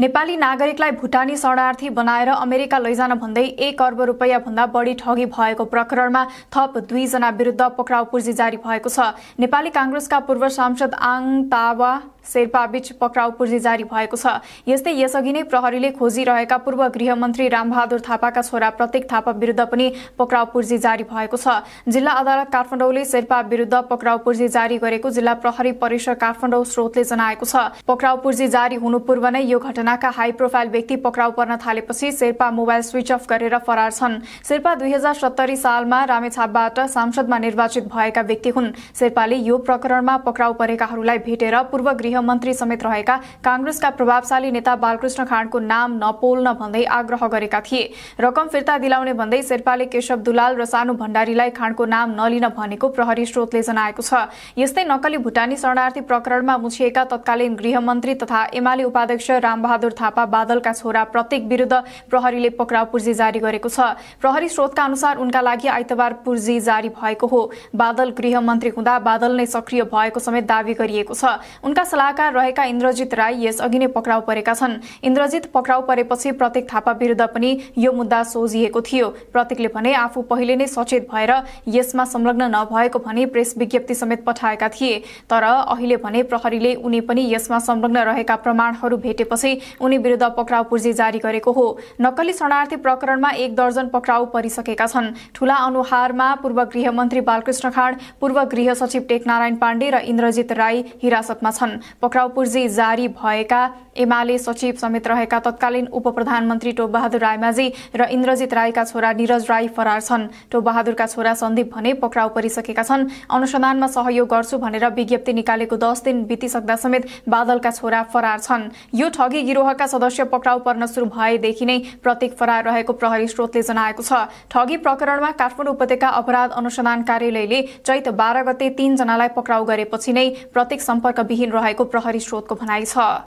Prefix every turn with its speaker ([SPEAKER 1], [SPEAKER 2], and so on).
[SPEAKER 1] नेपाली नागरिकलाई भुटानी शरणार्थी बनाएर अमेरिका लैजान भन्दै एक अर्ब भन्दा बढी ठगी भएको प्रकरणमा थप दुईजना विरूद्ध पक्राउ पूर्जी जारी भएको छ नेपाली काङ्ग्रेसका पूर्व सांसद आङ तावा शेर्पाबीच पक्राउ पूर्जी जारी भएको छ यस्तै यसअघि नै प्रहरीले खोजिरहेका पूर्व गृहमन्त्री रामबहादुर थापाका छोरा प्रतीक थापा विरूद्ध पनि पक्राउ पूर्जी जारी भएको छ जिल्ला अदालत काठमाडौँले शेर्पा विरूद्ध पक्राउ पूर्जी जारी गरेको जिल्ला प्रहरी परिसर काठमाडौँ स्रोतले जनाएको छ पक्राउ पूर्जी जारी हुनु पूर्व नै यो घटना घटनाका हाई प्रोफाइल व्यक्ति पक्राउ पर्न थालेपछि शेर्पा मोबाइल स्विच अफ गरेर फरार छन् शेर्पा दुई हजार सत्तरी सालमा रामेछापबाट सांसदमा निर्वाचित भएका व्यक्ति हुन् शेर्पाले यो प्रकरणमा पक्राउ परेकाहरूलाई भेटेर पूर्व गृहमन्त्री समेत रहेका काँग्रेसका प्रभावशाली नेता बालकृष्ण खाँडको नाम नपोल्न भन्दै आग्रह गरेका थिए रकम फिर्ता दिलाउने भन्दै शेर्पाले केशव दुलाल र सानु भण्डारीलाई खाँडको नाम नलिन भनेको प्रहरी स्रोतले जनाएको छ यस्तै नक्कली भुटानी शरणार्थी प्रकरणमा मुछिएका तत्कालीन गृहमन्त्री तथा एमाले उपाध्यक्ष रामबहादुर बहादुर थापा बादलका छोरा प्रत्येक विरुद्ध प्रहरीले पक्राउ पूर्जी जारी गरेको छ प्रहरी स्रोतका अनुसार उनका लागि आइतबार पुर्जी जारी भएको हो बादल गृहमन्त्री हुँदा बादल नै सक्रिय भएको समेत दावी गरिएको छ उनका सल्लाहकार रहेका इन्द्रजित राई यसअघि नै पक्राउ परेका छन् इन्द्रजित पक्राउ परेपछि प्रत्येक थापा विरुद्ध पनि यो मुद्दा सोझिएको थियो प्रतीकले भने आफू पहिले नै सचेत भएर यसमा संलग्न नभएको भने प्रेस विज्ञप्ति समेत पठाएका थिए तर अहिले भने प्रहरीले उनी पनि यसमा संलग्न रहेका प्रमाणहरू भेटेपछि उनी विरुद्ध पक्राउ पुर्जी जारी गरेको हो नक्कली शरणार्थी प्रकरणमा एक दर्जन पक्राउ परिसकेका छन् ठूला अनुहारमा पूर्व गृहमन्त्री बालकृष्ण खाँड पूर्व गृह सचिव टेकनारायण पाण्डे र इन्द्रजित राई हिरासतमा छन् पक्राउ पुर्जी जारी भएका एमाले सचिव समेत रहेका तत्कालीन उप प्रधानमन्त्री टोपबहादुर रायमाझी र इन्द्रजित राईका छोरा निरज राई फरार छन् टोपबहादुरका छोरा सन्दीप भने पक्राउ परिसकेका छन् अनुसन्धानमा सहयोग गर्छु भनेर विज्ञप्ति निकालेको दस दिन बितिसक्दा समेत बादलका छोरा फरार छन् यो ठगी गिरोहका सदस्य पक्राउ पर्न सुरु भएदेखि नै प्रतीक फरार रहेको प्रहरी स्रोतले जनाएको छ ठगी प्रकरणमा काठमाडौँ उपत्यका अपराध अनुसन्धान कार्यालयले चैत बाह्र गते तीनजनालाई पक्राउ गरेपछि नै प्रतीक सम्पर्कविहीन रहेको प्रहरी स्रोतको भनाइ छ